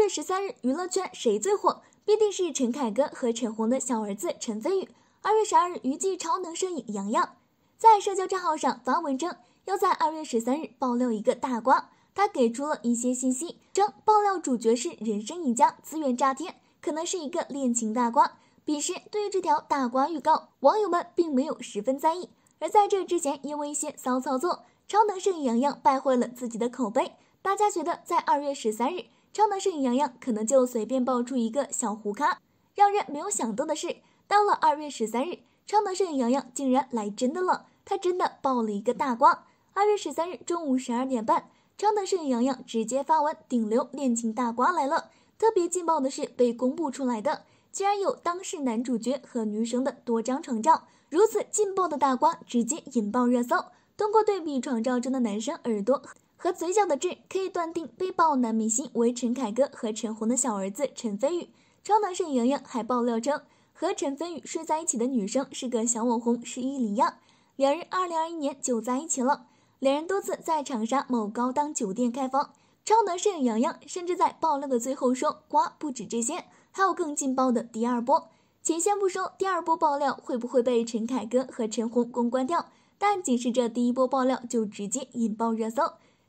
月十三日，娱乐圈谁最火？必定是陈凯歌和陈红的小儿子陈飞宇。二月十二日，娱记超能摄影杨洋在社交账号上发文称，要在二月十三日爆料一个大瓜。他给出了一些信息，称爆料主角是人生赢家资源炸天，可能是一个恋情大瓜。彼时，对于这条大瓜预告，网友们并没有十分在意。而在这之前，因为一些骚操作，超能摄影杨洋败坏了自己的口碑。大家觉得，在二月十三日。能摄影杨洋可能就随便爆出一个小胡咖，让人没有想到的是，到了二月十三日，能摄影杨洋竟然来真的了，他真的爆了一个大瓜。二月十三日中午十二点半，能摄影杨洋直接发文顶流恋情大瓜来了。特别劲爆的是，被公布出来的竟然有当事男主角和女生的多张床照。如此劲爆的大瓜直接引爆热搜。通过对比床照中的男生耳朵。和嘴角的痣可以断定，被爆男明星为陈凯歌和陈红的小儿子陈飞宇。超能沈洋洋还爆料称，和陈飞宇睡在一起的女生是个小网红，是伊丽亚。两人二零二一年就在一起了。两人多次在长沙某高档酒店开房。超能神洋洋甚至在爆料的最后说，瓜不止这些，还有更劲爆的第二波。且先不说第二波爆料会不会被陈凯歌和陈红公关掉，但仅是这第一波爆料就直接引爆热搜。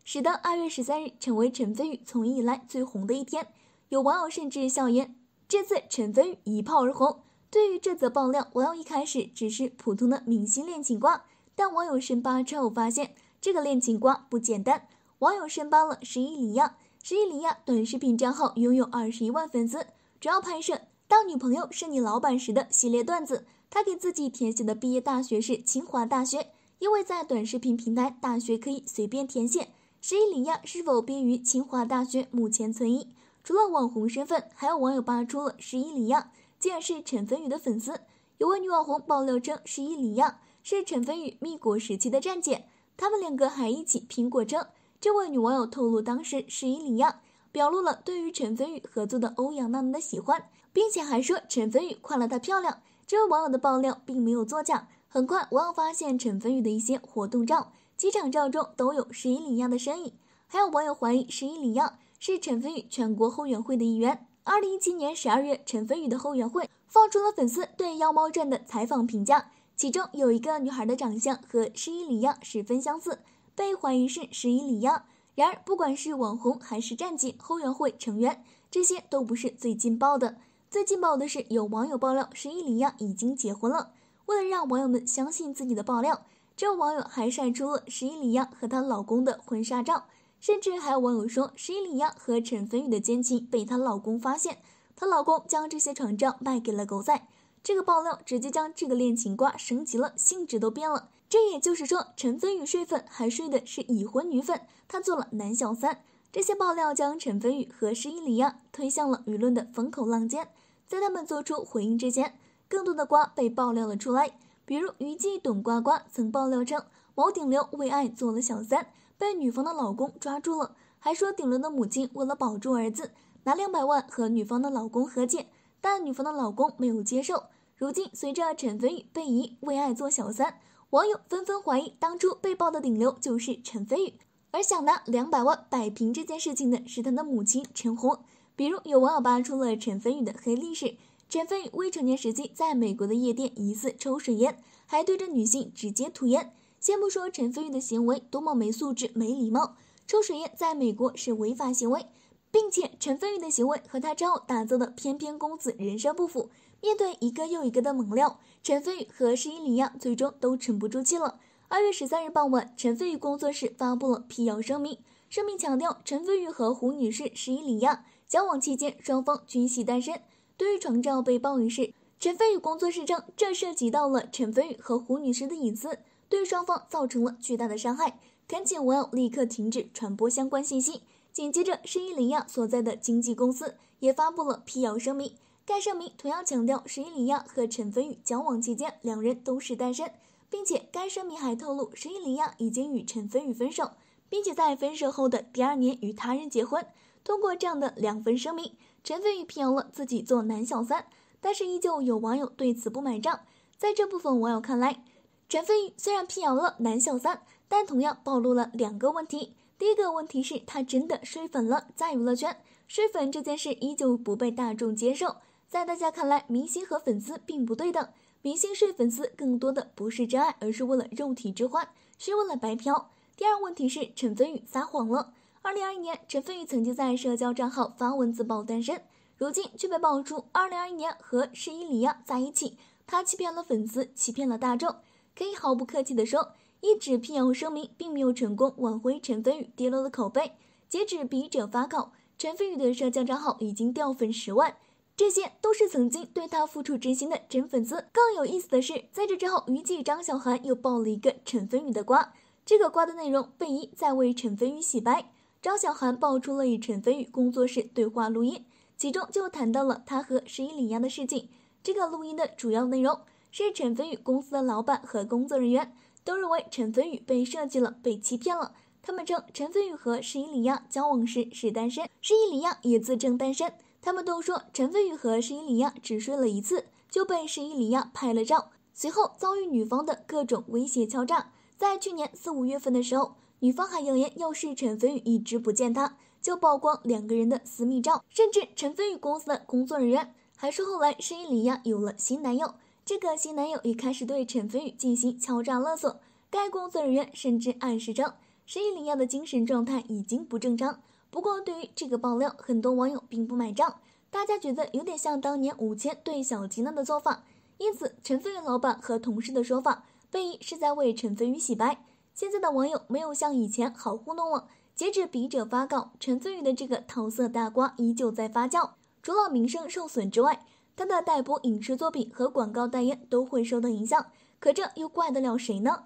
使得二月十三日成为陈飞宇从艺以来最红的一天，有网友甚至笑言，这次陈飞宇一炮而红。对于这则爆料，网友一开始只是普通的明星恋情瓜，但网友深扒之后发现，这个恋情瓜不简单。网友深扒了十一里亚，十一里亚短视频账号拥有二十一万粉丝，主要拍摄当女朋友是你老板时的系列段子。他给自己填写的毕业大学是清华大学，因为在短视频平台，大学可以随便填写。十一里亚是否便于清华大学？目前存疑。除了网红身份，还有网友扒出了十一里亚竟然是陈飞宇的粉丝。有位女网红爆料称，十一里亚是陈飞宇蜜果时期的战姐，他们两个还一起拼过妆。这位女网友透露，当时十一里亚表露了对于陈飞宇合作的欧阳娜娜的喜欢，并且还说陈飞宇夸了她漂亮。这位网友的爆料并没有作假。很快，网友发现陈飞宇的一些活动照。机场照中都有十一里亚的身影，还有网友怀疑十一里亚是陈飞宇全国后援会的一员。二零一七年十二月，陈飞宇的后援会放出了粉丝对《妖猫传》的采访评价，其中有一个女孩的长相和十一里亚十分相似，被怀疑是十一里亚。然而，不管是网红还是战绩后援会成员，这些都不是最劲爆的。最劲爆的是，有网友爆料十一里亚已经结婚了。为了让网友们相信自己的爆料，这网友还晒出了十一里亚和她老公的婚纱照，甚至还有网友说十一里亚和陈飞宇的奸情被她老公发现，她老公将这些床照卖给了狗仔。这个爆料直接将这个恋情瓜升级了，性质都变了。这也就是说陈飞宇睡粉还睡的是已婚女粉，他做了男小三。这些爆料将陈飞宇和十一里亚推向了舆论的风口浪尖，在他们做出回应之前，更多的瓜被爆料了出来。比如娱记董呱呱曾爆料称，毛顶流为爱做了小三，被女方的老公抓住了，还说顶流的母亲为了保住儿子，拿两百万和女方的老公和解，但女方的老公没有接受。如今随着陈飞宇、被疑为爱做小三，网友纷纷怀疑当初被爆的顶流就是陈飞宇，而想拿两百万摆平这件事情的是他的母亲陈红。比如有网友扒出了陈飞宇的黑历史。陈飞宇未成年时期在美国的夜店疑似抽水烟，还对着女性直接吐烟。先不说陈飞宇的行为多么没素质、没礼貌，抽水烟在美国是违法行为，并且陈飞宇的行为和他之后打造的翩翩公子人设不符。面对一个又一个的猛料，陈飞宇和施伊里亚最终都沉不住气了。二月十三日傍晚，陈飞宇工作室发布了辟谣声明，声明强调陈飞宇和胡女士施伊里亚交往期间，双方均系单身。对于床照被曝一事，陈飞宇工作室称，这涉及到了陈飞宇和胡女士的隐私，对双方造成了巨大的伤害，恳请网友立刻停止传播相关信息。紧接着，石一琳亚所在的经纪公司也发布了辟谣声明，该声明同样强调石一琳亚和陈飞宇交往期间，两人都是单身，并且该声明还透露石一琳亚已经与陈飞宇分手，并且在分手后的第二年与他人结婚。通过这样的两份声明，陈飞宇辟谣了自己做男小三，但是依旧有网友对此不买账。在这部分网友看来，陈飞宇虽然辟谣了男小三，但同样暴露了两个问题。第一个问题是，他真的睡粉了，在娱乐圈睡粉这件事依旧不被大众接受。在大家看来，明星和粉丝并不对等，明星睡粉丝更多的不是真爱，而是为了肉体之欢，是为了白嫖。第二问题是，陈飞宇撒谎了。二零二一年，陈飞宇曾经在社交账号发文自曝单身，如今却被爆出二零二一年和释一里亚在一起。他欺骗了粉丝，欺骗了大众，可以毫不客气的说，一纸辟谣声明并没有成功挽回陈飞宇跌落的口碑。截止笔者发稿，陈飞宇的社交账号已经掉粉十万，这些都是曾经对他付出真心的真粉丝。更有意思的是，在这之后，娱记张小涵又爆了一个陈飞宇的瓜，这个瓜的内容，被疑在为陈飞宇洗白。张小涵爆出了与陈飞宇工作室对话录音，其中就谈到了他和十一里亚的事情。这个录音的主要内容是陈飞宇公司的老板和工作人员都认为陈飞宇被设计了，被欺骗了。他们称陈飞宇和十一里亚交往时是单身，十一里亚也自称单身。他们都说陈飞宇和十一里亚只睡了一次，就被十一里亚拍了照，随后遭遇女方的各种威胁敲诈。在去年四五月份的时候。女方还扬言，要是陈飞宇一直不见她，就曝光两个人的私密照。甚至陈飞宇公司的工作人员还说，后来施意里亚有了新男友，这个新男友也开始对陈飞宇进行敲诈勒索。该工作人员甚至暗示称，施意里亚的精神状态已经不正常。不过，对于这个爆料，很多网友并不买账，大家觉得有点像当年吴谦对小吉娜的做法。因此，陈飞宇老板和同事的说法，被疑是在为陈飞宇洗白。现在的网友没有像以前好糊弄了。截止笔者发稿，陈翠玉的这个桃色大瓜依旧在发酵。除了名声受损之外，他的待播影视作品和广告代言都会受到影响。可这又怪得了谁呢？